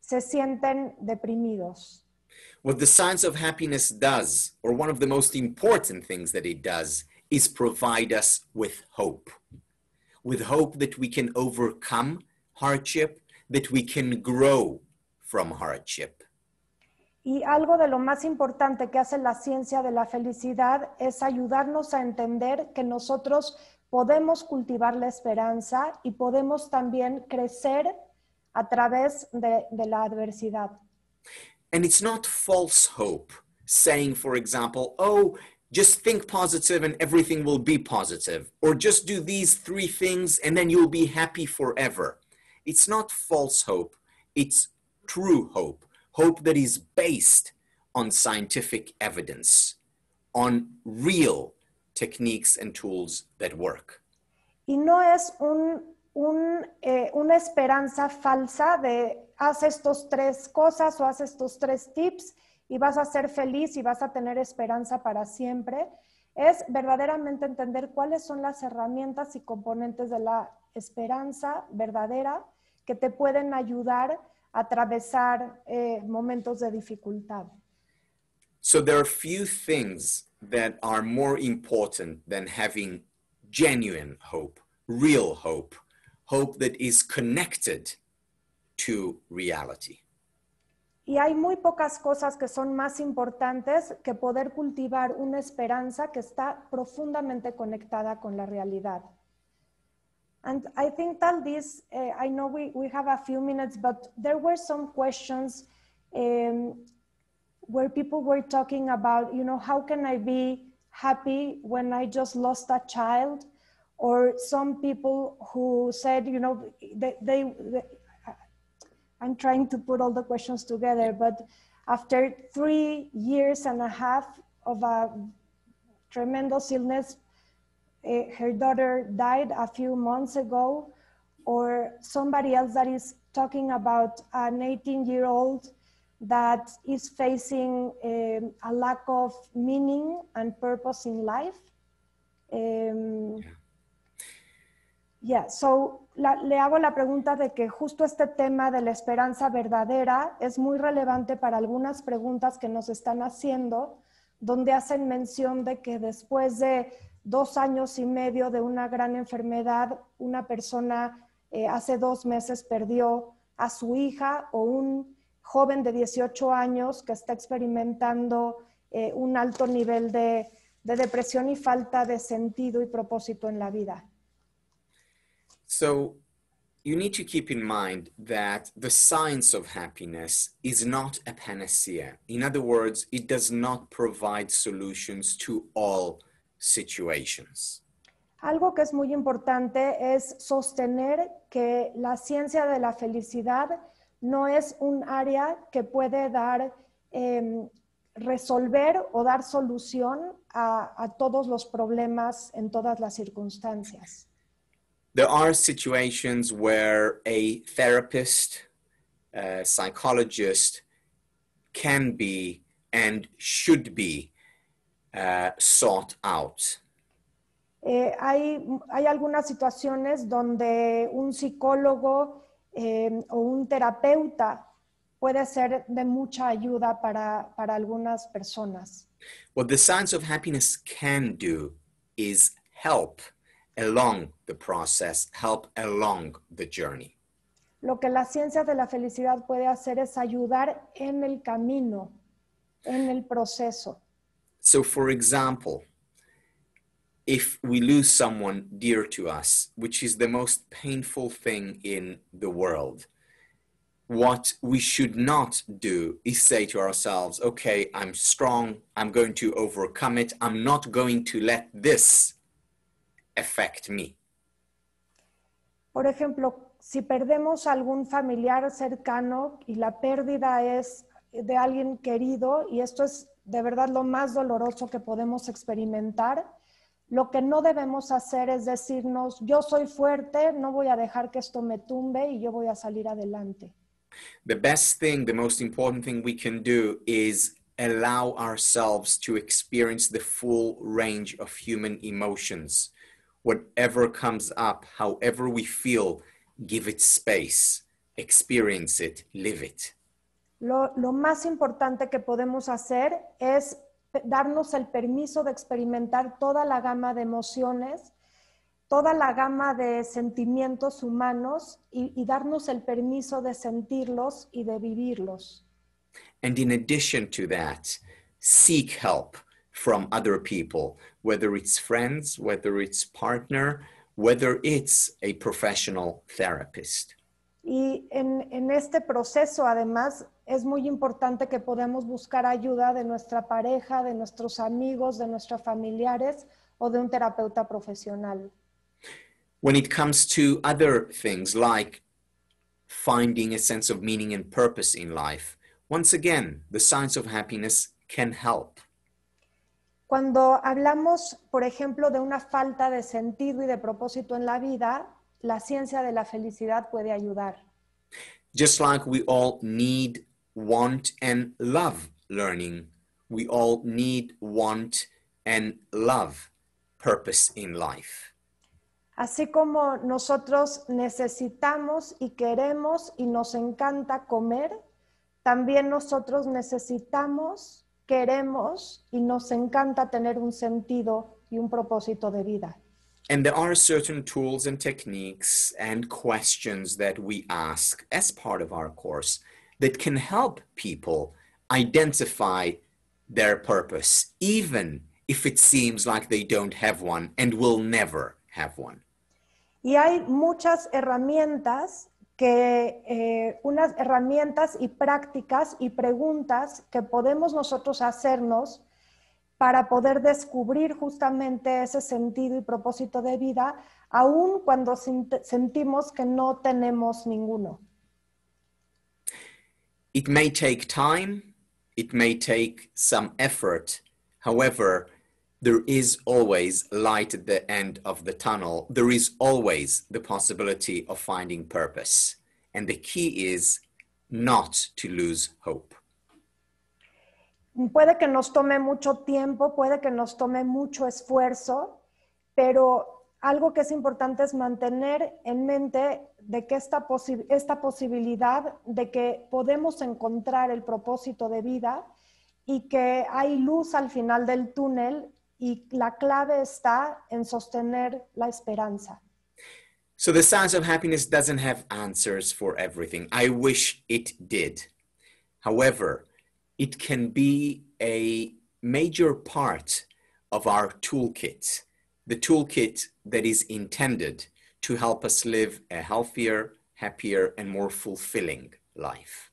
se sienten deprimidos. What the science of happiness does, or one of the most important things that it does, is provide us with hope. With hope that we can overcome hardship that we can grow from hardship. Y algo de lo más importante que hace la ciencia de la felicidad es ayudarnos a entender que nosotros podemos cultivar la esperanza y podemos también crecer a través de, de la adversidad. And it's not false hope, saying, for example, oh, just think positive and everything will be positive, or just do these three things and then you'll be happy forever. It's not false hope, it's true hope, hope that is based on scientific evidence, on real techniques and tools that work. Y no es un, un, eh, una esperanza falsa de haz estos tres cosas o haz estos tres tips y vas a ser feliz y vas a tener esperanza para siempre. Es verdaderamente entender cuáles son las herramientas y componentes de la esperanza verdadera que te pueden ayudar a atravesar eh, momentos de dificultad. So there are few things that are more important than having genuine hope, real hope, hope that is connected to reality. Y hay muy pocas cosas que son más importantes que poder cultivar una esperanza que está profundamente conectada con la realidad. And I think that this, uh, I know we, we have a few minutes, but there were some questions um, where people were talking about, you know, how can I be happy when I just lost a child? Or some people who said, you know, they, they, they I'm trying to put all the questions together, but after three years and a half of a tremendous illness, Eh, her daughter died a few months ago, or somebody else that is talking about an 18 year old that is facing um, a lack of meaning and purpose in life. Um, yeah. so le hago la pregunta de que justo este tema de la esperanza verdadera es muy relevante para algunas preguntas que nos están haciendo, donde hacen mención de que después de dos años y medio de una gran enfermedad, una persona eh, hace dos meses perdió a su hija o un joven de 18 años que está experimentando eh, un alto nivel de, de depresión y falta de sentido y propósito en la vida. So you need to keep in mind that the science of happiness is not a panacea. In other words, it does not provide solutions to all situations. Algo que es muy importante es sostener que la ciencia de la felicidad no es un área que puede dar, eh, resolver o dar solución a, a, todos los problemas en todas las circunstancias. There are situations where a therapist, a psychologist can be and should be Eh, out. Eh, hay, algunas situaciones donde un psicólogo em, o un terapeuta puede ser de mucha ayuda para, para algunas personas. What the science of happiness can do is help along the process, help along the journey. Lo que la ciencia de la felicidad puede hacer es ayudar en el camino, en el proceso. So, for example, if we lose someone dear to us, which is the most painful thing in the world, what we should not do is say to ourselves, okay, I'm strong, I'm going to overcome it, I'm not going to let this affect me. Por ejemplo, si perdemos algún familiar cercano y la pérdida es de alguien querido y esto es de verdad lo más doloroso que podemos experimentar. Lo que no debemos hacer es decirnos, yo soy fuerte, no voy a dejar que esto me tumbe y yo voy a salir adelante. The best thing, the most important thing we can do is allow ourselves to experience the full range of human emotions. Whatever comes up, however we feel, give it space, experience it, live it. Lo, más importante que podemos hacer es darnos el permiso de experimentar toda la gama de emociones, toda la gama de sentimientos humanos y, darnos el permiso de sentirlos y de vivirlos. in addition to that, seek help from other people, whether it's friends, whether it's partner, whether it's a professional therapist. Y en este proceso, además, es muy importante que podamos buscar ayuda de nuestra pareja, de nuestros amigos, de nuestros familiares o de un terapeuta profesional. When it comes to other things like finding a sense Cuando hablamos, por ejemplo, de una falta de sentido y de propósito en la vida, la ciencia de la felicidad puede ayudar. Just like we all need want and love learning. We all need, want and love purpose in life. Así como nosotros necesitamos y queremos y nos encanta comer, también nosotros necesitamos, queremos y nos encanta tener un sentido y un propósito de vida. And there are certain tools and techniques and questions that we ask as part of our course that can help people identify their purpose, even if it seems like they don't have one and will never have one. Y hay muchas herramientas que eh, unas herramientas y prácticas y preguntas que podemos nosotros hacernos para poder descubrir justamente ese sentido y propósito de vida, aun cuando sentimos que no tenemos ninguno. It may take time, it may take some effort. However, there is always light at the end of the tunnel. There is always the possibility of finding purpose. And the key is not to lose hope. Puede que nos tome mucho tiempo, puede que nos tome mucho esfuerzo, pero algo que es importante es mantener en mente de que esta, esta posibilidad de que podemos encontrar el propósito de vida y que hay luz al final del túnel y la clave está en sostener la esperanza. So the science of happiness doesn't have answers for everything. I wish it did. However, it can be a major part of our toolkit. the toolkit that is intended to help us live a healthier, happier, and more fulfilling life.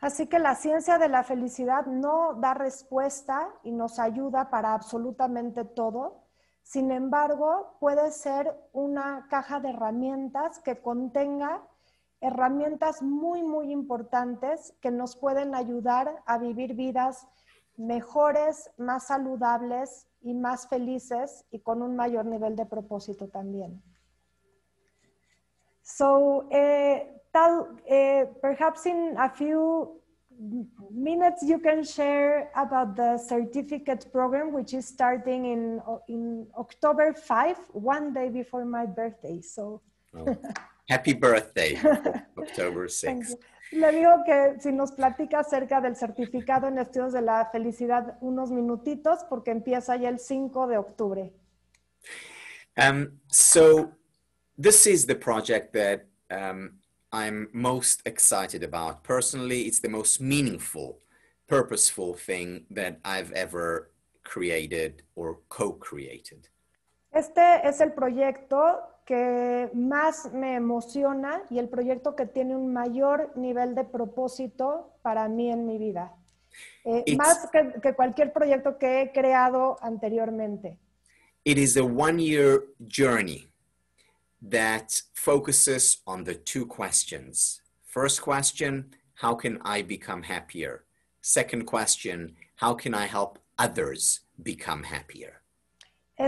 Así que la ciencia de la felicidad no da respuesta y nos ayuda para absolutamente todo. Sin embargo, puede ser una caja de herramientas que contenga herramientas muy, muy importantes que nos pueden ayudar a vivir vidas mejores, más saludables y más felices y con un mayor nivel de propósito también. So, uh, tal, uh, perhaps in a few minutes you can share about the certificate program, which is starting in, in October 5, one day before my birthday. So, oh, happy birthday, October 6. Le digo que si nos platicas acerca del certificado en estudios de la felicidad unos minutitos, porque empieza ya el 5 de octubre. Um, so, this is the project that um, I'm most excited about. Personally, it's the most meaningful, purposeful thing that I've ever created or co-created. Este es el proyecto que más me emociona y el proyecto que tiene un mayor nivel de propósito para mí en mi vida. Eh, más que, que, cualquier proyecto que he creado anteriormente. It is a one-year journey that focuses on the two questions. First question, how can I become happier? Second question, how can I help others become happier? Eh,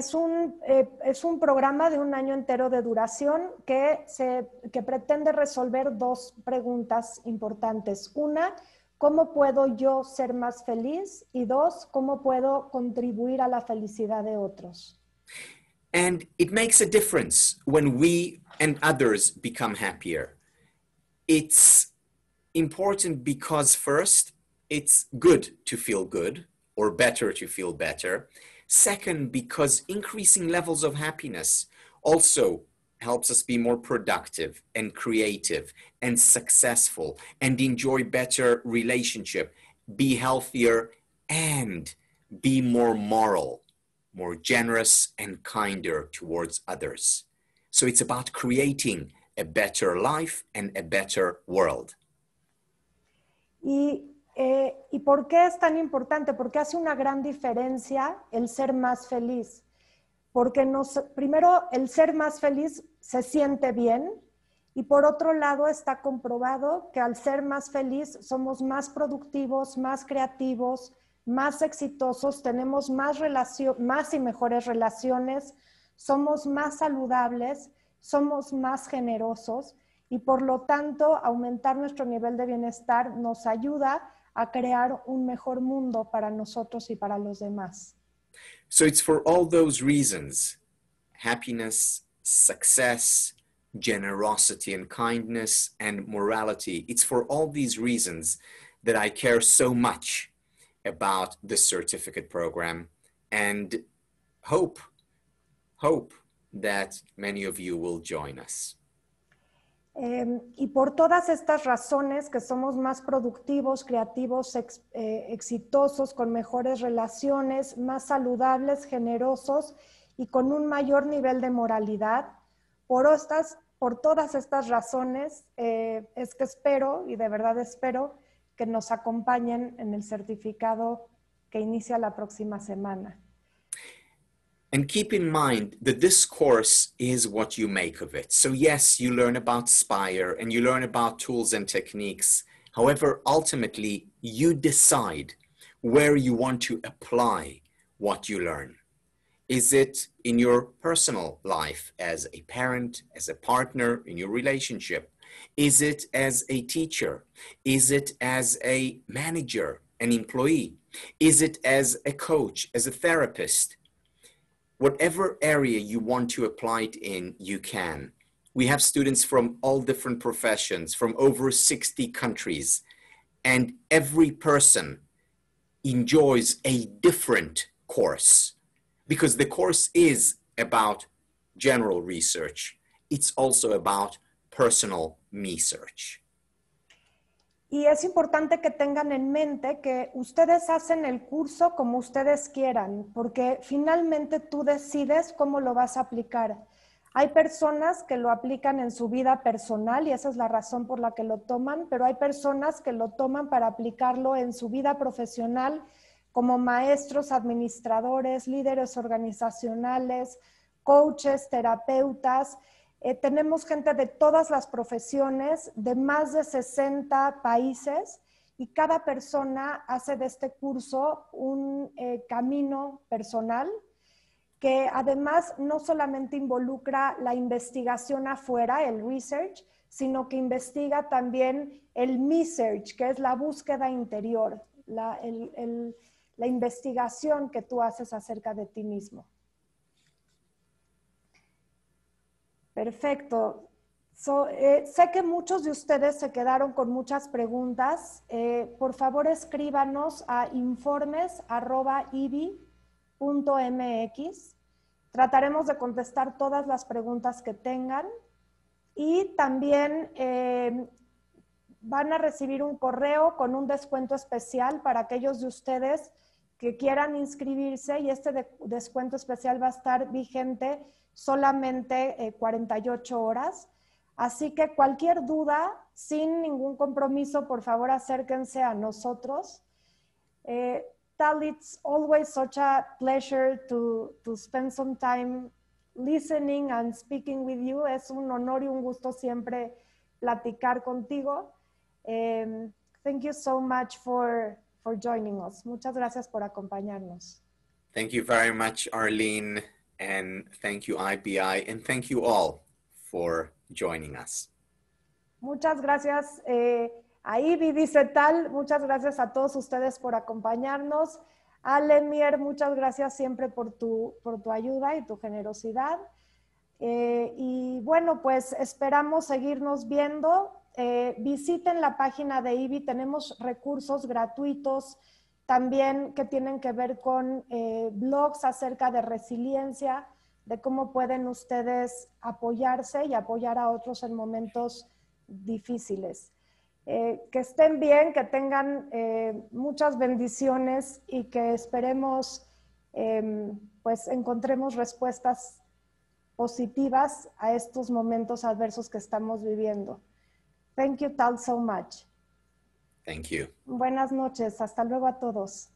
es un, programa de un año entero de duración que, se, que pretende resolver dos preguntas importantes. Una, ¿cómo puedo yo ser más feliz? Y dos, ¿cómo puedo contribuir a la felicidad de otros? And it makes a difference when we and others become happier. It's important because first, it's good to feel good. or better to feel better. Second, because increasing levels of happiness also helps us be more productive and creative and successful and enjoy better relationship, be healthier and be more moral, more generous and kinder towards others. So it's about creating a better life and a better world. Eh, ¿Y por qué es tan importante? Porque hace una gran diferencia el ser más feliz. Porque primero, el ser más feliz se siente bien y por otro lado está comprobado que al ser más feliz somos más productivos, más creativos, más exitosos, tenemos más, más y mejores relaciones, somos más saludables, somos más generosos y por lo tanto aumentar nuestro nivel de bienestar nos ayuda a crear un mejor mundo para nosotros y para los demás. So it's for all those reasons happiness, success, generosity and kindness, and morality. It's for all these reasons that I care so much about the certificate program and hope, hope that many of you will join us. Em, y por todas estas razones que somos más productivos, creativos, eh, exitosos, con mejores relaciones, más saludables, generosos y con un mayor nivel de moralidad, por, todas estas razones eh, es que espero y de verdad espero que nos acompañen en el certificado que inicia la próxima semana. And keep in mind that this course is what you make of it. So, yes, you learn about Spire and you learn about tools and techniques. However, ultimately, you decide where you want to apply what you learn. Is it in your personal life as a parent, as a partner, in your relationship? Is it as a teacher? Is it as a manager, an employee? Is it as a coach, as a therapist? whatever area you want to apply it in, you can. We have students from all different professions, from over 60 countries, and every person enjoys a different course because the course is about general research. It's also about personal research. Y es importante que tengan en mente que ustedes hacen el curso como ustedes quieran, porque finalmente tú decides cómo lo vas a aplicar. Hay personas que lo aplican en su vida personal y esa es la razón por la que lo toman, pero hay personas que lo toman para aplicarlo en su vida profesional como maestros, administradores, líderes organizacionales, coaches, terapeutas. Eh, tenemos gente de todas las profesiones, de más de 60 países, y cada persona hace de este curso un eh, camino personal que además no solamente involucra la investigación afuera, el research, sino que investiga también el research, que es la búsqueda interior, la investigación que tú haces acerca de ti mismo. Perfecto. Eh, sé que muchos de ustedes se quedaron con muchas preguntas. Eh, por favor, escríbanos a informes.ibi.mx. Trataremos de contestar todas las preguntas que tengan. Y también eh, van a recibir un correo con un descuento especial para aquellos de ustedes que quieran inscribirse y este descuento especial va a estar vigente solamente 48 eh, horas. Así que cualquier duda, sin ningún compromiso, por favor acérquense a nosotros. Eh, Tal, it's always such a pleasure to, to spend some time listening and speaking with you. Es un honor y un gusto siempre platicar contigo. Em, thank you so much for, for joining us. Muchas gracias por acompañarnos. Thank you very much, Arlene and thank you IBI and thank you all for joining us. Muchas gracias eh, a Ibi dice tal, muchas gracias a todos ustedes por acompañarnos. A muchas gracias siempre por tu, por tu ayuda y tu generosidad. Eh, y bueno, pues esperamos seguirnos viendo. Eh, visiten la página de IBI, tenemos recursos gratuitos también que tienen que ver con eh, blogs acerca de resiliencia, de cómo pueden ustedes apoyarse y apoyar a otros en momentos difíciles. Eh, que estén bien, que tengan eh, muchas bendiciones y que esperemos, pues encontremos respuestas positivas a estos momentos adversos que estamos viviendo. Thank you tal so much. Buenas noches. Hasta luego a todos.